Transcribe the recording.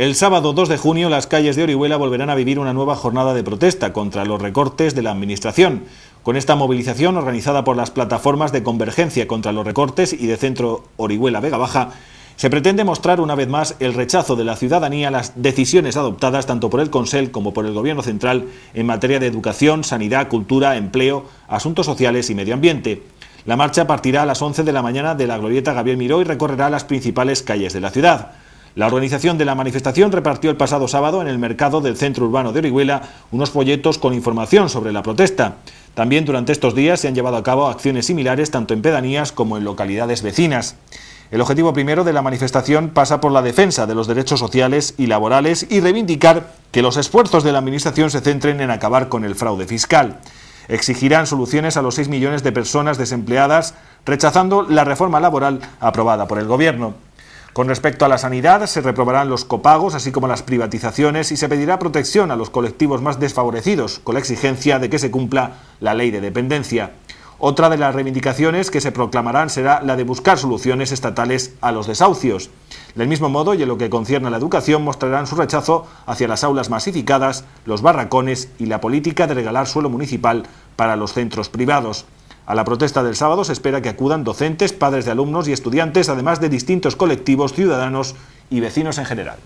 El sábado 2 de junio las calles de Orihuela volverán a vivir una nueva jornada de protesta contra los recortes de la Administración. Con esta movilización organizada por las plataformas de Convergencia contra los Recortes y de Centro Orihuela Vega Baja, se pretende mostrar una vez más el rechazo de la ciudadanía a las decisiones adoptadas tanto por el Consell como por el Gobierno Central en materia de educación, sanidad, cultura, empleo, asuntos sociales y medio ambiente. La marcha partirá a las 11 de la mañana de la glorieta Gabriel Miró y recorrerá las principales calles de la ciudad. La organización de la manifestación repartió el pasado sábado en el mercado del centro urbano de Orihuela unos folletos con información sobre la protesta. También durante estos días se han llevado a cabo acciones similares tanto en pedanías como en localidades vecinas. El objetivo primero de la manifestación pasa por la defensa de los derechos sociales y laborales y reivindicar que los esfuerzos de la Administración se centren en acabar con el fraude fiscal. Exigirán soluciones a los 6 millones de personas desempleadas, rechazando la reforma laboral aprobada por el Gobierno. Con respecto a la sanidad, se reprobarán los copagos, así como las privatizaciones, y se pedirá protección a los colectivos más desfavorecidos, con la exigencia de que se cumpla la ley de dependencia. Otra de las reivindicaciones que se proclamarán será la de buscar soluciones estatales a los desahucios. Del mismo modo, y en lo que concierne a la educación, mostrarán su rechazo hacia las aulas masificadas, los barracones y la política de regalar suelo municipal para los centros privados. A la protesta del sábado se espera que acudan docentes, padres de alumnos y estudiantes, además de distintos colectivos, ciudadanos y vecinos en general.